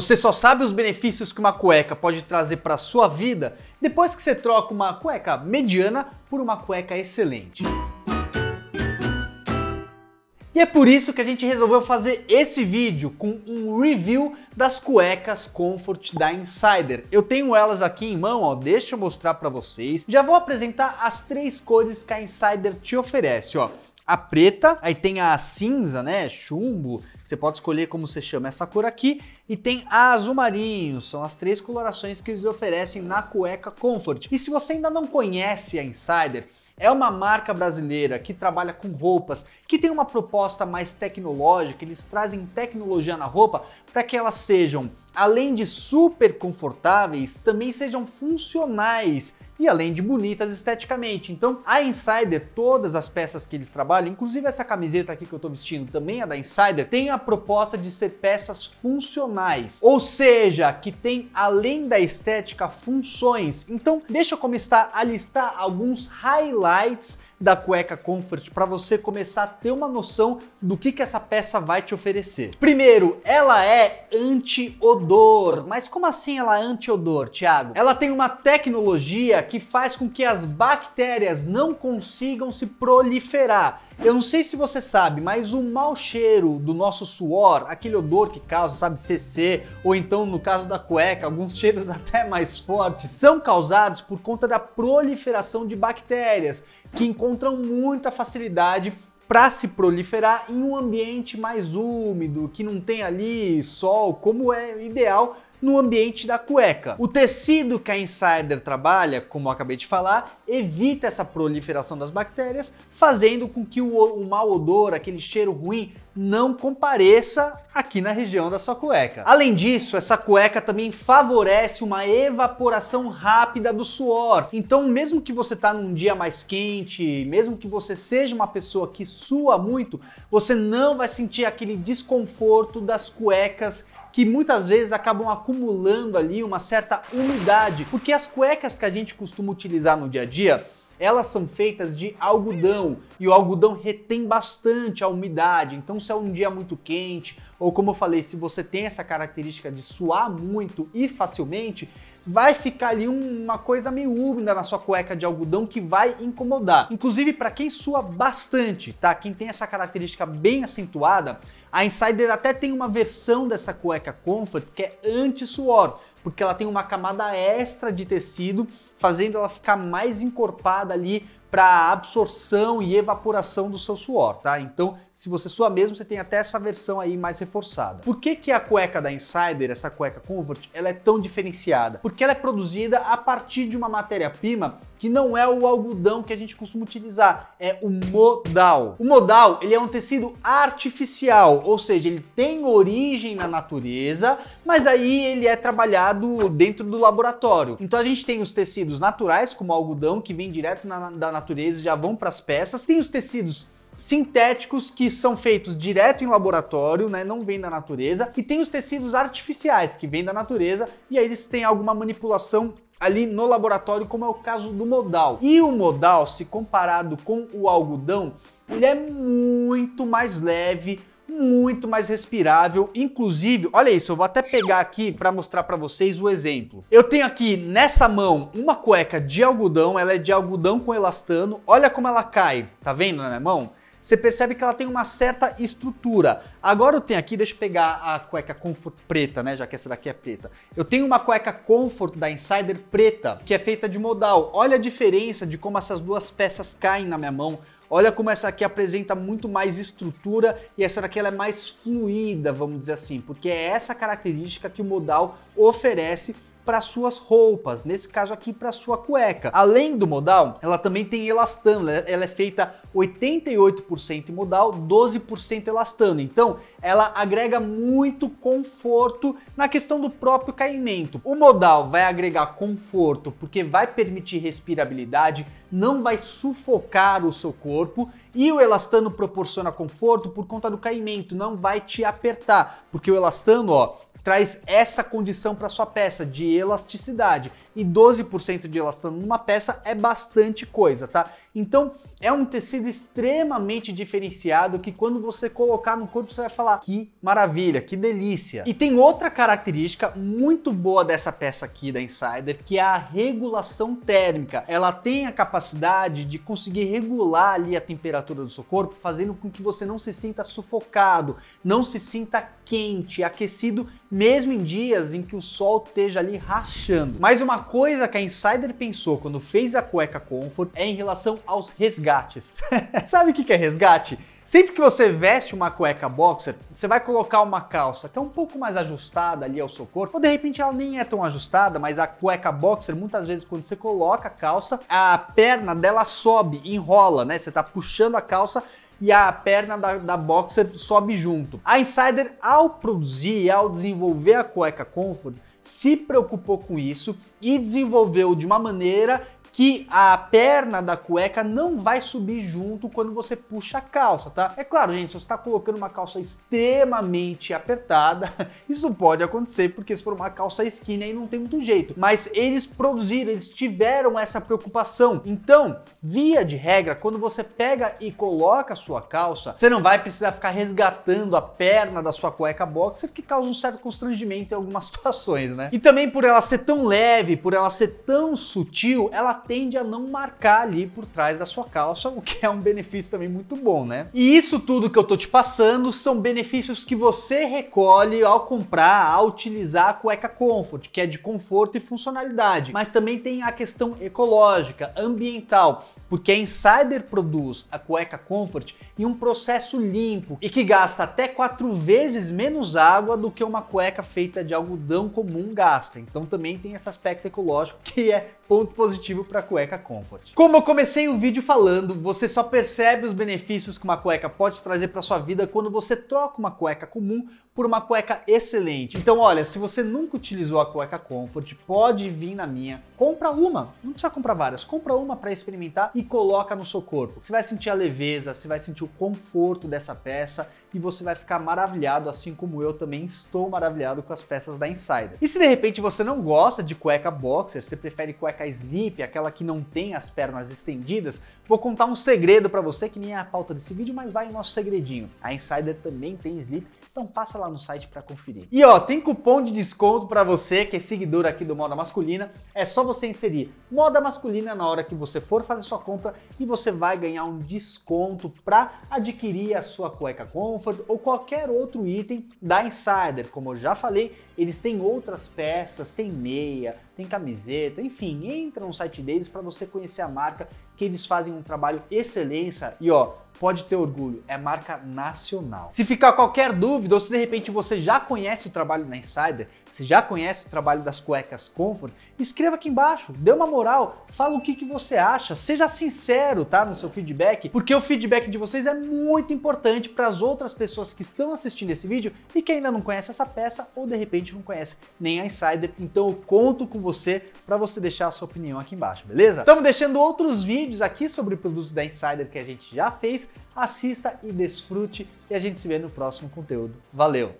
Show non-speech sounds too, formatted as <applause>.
Você só sabe os benefícios que uma cueca pode trazer para sua vida depois que você troca uma cueca mediana por uma cueca excelente. E é por isso que a gente resolveu fazer esse vídeo com um review das cuecas Comfort da Insider. Eu tenho elas aqui em mão, ó, deixa eu mostrar para vocês. Já vou apresentar as três cores que a Insider te oferece, ó a preta, aí tem a cinza, né, chumbo, você pode escolher como você chama essa cor aqui, e tem a azul marinho, são as três colorações que eles oferecem na cueca Comfort. E se você ainda não conhece a Insider, é uma marca brasileira que trabalha com roupas, que tem uma proposta mais tecnológica, eles trazem tecnologia na roupa para que elas sejam, além de super confortáveis, também sejam funcionais e além de bonitas esteticamente. Então, a Insider, todas as peças que eles trabalham, inclusive essa camiseta aqui que eu estou vestindo também é da Insider, tem a proposta de ser peças funcionais, ou seja, que tem além da estética funções. Então, deixa eu começar a listar alguns highlights da cueca Comfort para você começar a ter uma noção do que, que essa peça vai te oferecer. Primeiro, ela é anti-odor. Mas como assim ela é anti-odor, Thiago? Ela tem uma tecnologia que faz com que as bactérias não consigam se proliferar. Eu não sei se você sabe, mas o mau cheiro do nosso suor, aquele odor que causa, sabe, CC, ou então no caso da cueca, alguns cheiros <laughs> até mais fortes, são causados por conta da proliferação de bactérias, que encontram muita facilidade para se proliferar em um ambiente mais úmido, que não tem ali sol, como é ideal no ambiente da cueca. O tecido que a Insider trabalha, como eu acabei de falar, evita essa proliferação das bactérias, fazendo com que o, o mau odor, aquele cheiro ruim, não compareça aqui na região da sua cueca. Além disso, essa cueca também favorece uma evaporação rápida do suor. Então, mesmo que você está num dia mais quente, mesmo que você seja uma pessoa que sua muito, você não vai sentir aquele desconforto das cuecas que muitas vezes acabam acumulando ali uma certa umidade, porque as cuecas que a gente costuma utilizar no dia a dia elas são feitas de algodão e o algodão retém bastante a umidade. Então, se é um dia muito quente, ou como eu falei, se você tem essa característica de suar muito e facilmente, vai ficar ali uma coisa meio úmida na sua cueca de algodão que vai incomodar. Inclusive para quem sua bastante, tá? Quem tem essa característica bem acentuada, a Insider até tem uma versão dessa cueca Comfort que é anti-suor, porque ela tem uma camada extra de tecido, fazendo ela ficar mais encorpada ali para absorção e evaporação do seu suor, tá? Então, se você sua mesmo, você tem até essa versão aí mais reforçada. Por que, que a cueca da Insider, essa cueca Comfort, ela é tão diferenciada? Porque ela é produzida a partir de uma matéria-prima que não é o algodão que a gente costuma utilizar, é o modal. O modal, ele é um tecido artificial, ou seja, ele tem origem na natureza, mas aí ele é trabalhado dentro do laboratório. Então a gente tem os tecidos naturais, como o algodão, que vem direto na, da natureza, já vão para as peças. Tem os tecidos sintéticos que são feitos direto em laboratório, né, não vêm da natureza, e tem os tecidos artificiais que vêm da natureza e aí eles têm alguma manipulação ali no laboratório, como é o caso do modal. E o modal, se comparado com o algodão, ele é muito mais leve, muito mais respirável. Inclusive, olha isso, eu vou até pegar aqui para mostrar para vocês o exemplo. Eu tenho aqui nessa mão uma cueca de algodão, ela é de algodão com elastano. Olha como ela cai, tá vendo na minha mão? Você percebe que ela tem uma certa estrutura. Agora eu tenho aqui, deixa eu pegar a cueca Comfort preta, né, já que essa daqui é preta. Eu tenho uma cueca Comfort da Insider preta, que é feita de modal. Olha a diferença de como essas duas peças caem na minha mão Olha como essa aqui apresenta muito mais estrutura e essa daqui ela é mais fluida, vamos dizer assim, porque é essa característica que o modal oferece para suas roupas, nesse caso aqui para sua cueca. Além do modal, ela também tem elastano, ela é feita 88% modal, 12% elastano. Então, ela agrega muito conforto na questão do próprio caimento. O modal vai agregar conforto porque vai permitir respirabilidade, não vai sufocar o seu corpo e o elastano proporciona conforto por conta do caimento, não vai te apertar, porque o elastano, ó, traz essa condição para sua peça de elasticidade. E 12% de elastano numa peça é bastante coisa, tá? Então é um tecido extremamente diferenciado que quando você colocar no corpo você vai falar que maravilha, que delícia. E tem outra característica muito boa dessa peça aqui da Insider que é a regulação térmica. Ela tem a capacidade de conseguir regular ali a temperatura do seu corpo, fazendo com que você não se sinta sufocado, não se sinta quente, aquecido, mesmo em dias em que o sol esteja ali rachando. Mais uma coisa que a Insider pensou quando fez a cueca Comfort é em relação aos resgates. <laughs> Sabe o que é resgate? Sempre que você veste uma cueca boxer, você vai colocar uma calça que é um pouco mais ajustada ali ao seu corpo, ou de repente ela nem é tão ajustada, mas a cueca boxer, muitas vezes quando você coloca a calça, a perna dela sobe, enrola, né? Você tá puxando a calça e a perna da, da boxer sobe junto. A Insider, ao produzir e ao desenvolver a cueca Comfort, se preocupou com isso e desenvolveu de uma maneira que a perna da cueca não vai subir junto quando você puxa a calça, tá? É claro, gente, se você está colocando uma calça extremamente apertada, <laughs> isso pode acontecer, porque se for uma calça skinny aí não tem muito jeito. Mas eles produziram, eles tiveram essa preocupação. Então, via de regra, quando você pega e coloca a sua calça, você não vai precisar ficar resgatando a perna da sua cueca boxer, que causa um certo constrangimento em algumas <laughs> situações, né? E também por ela ser tão leve, por ela ser tão sutil, ela tende a não marcar ali por trás da sua calça, o que é um benefício também muito bom, né? E isso tudo que eu tô te passando são benefícios que você recolhe ao comprar, ao utilizar a cueca Comfort, que é de conforto e funcionalidade, mas também tem a questão ecológica, ambiental porque a Insider produz a cueca Comfort em um processo limpo e que gasta até quatro vezes menos água do que uma cueca feita de algodão comum gasta. Então também tem esse aspecto ecológico que é ponto positivo para a cueca Comfort. Como eu comecei o vídeo falando, você só percebe os benefícios que uma cueca pode trazer para sua vida quando você troca uma cueca comum por uma cueca excelente. Então olha, se você nunca utilizou a cueca Comfort, pode vir na minha, compra uma, não precisa comprar várias, compra uma para experimentar e coloca no seu corpo. Você vai sentir a leveza, você vai sentir o conforto dessa peça e você vai ficar maravilhado, assim como eu também estou maravilhado com as peças da Insider. E se de repente você não gosta de cueca boxer, você prefere cueca sleep, aquela que não tem as pernas estendidas, vou contar um segredo para você que nem é a pauta desse vídeo, mas vai o nosso segredinho. A Insider também tem sleep então passa lá no site para conferir. E ó, tem cupom de desconto para você que é seguidor aqui do Moda Masculina. É só você inserir Moda Masculina na hora que você for fazer sua compra e você vai ganhar um desconto para adquirir a sua cueca Comfort ou qualquer outro item da Insider. Como eu já falei, eles têm outras peças, tem meia, tem camiseta, enfim, entra no site deles para você conhecer a marca, que eles fazem um trabalho excelência e ó, pode ter orgulho, é marca nacional. Se ficar qualquer dúvida ou se de repente você já conhece o trabalho da Insider, se já conhece o trabalho das cuecas Comfort, escreva aqui embaixo, dê uma moral, fala o que, que você acha, seja sincero, tá, no seu feedback, porque o feedback de vocês é muito importante para as outras pessoas que estão assistindo esse vídeo e que ainda não conhece essa peça ou de repente não conhece nem a Insider, então eu conto com você para você deixar a sua opinião aqui embaixo, beleza? Estamos deixando outros vídeos aqui sobre produtos da Insider que a gente já fez assista e desfrute e a gente se vê no próximo conteúdo. Valeu!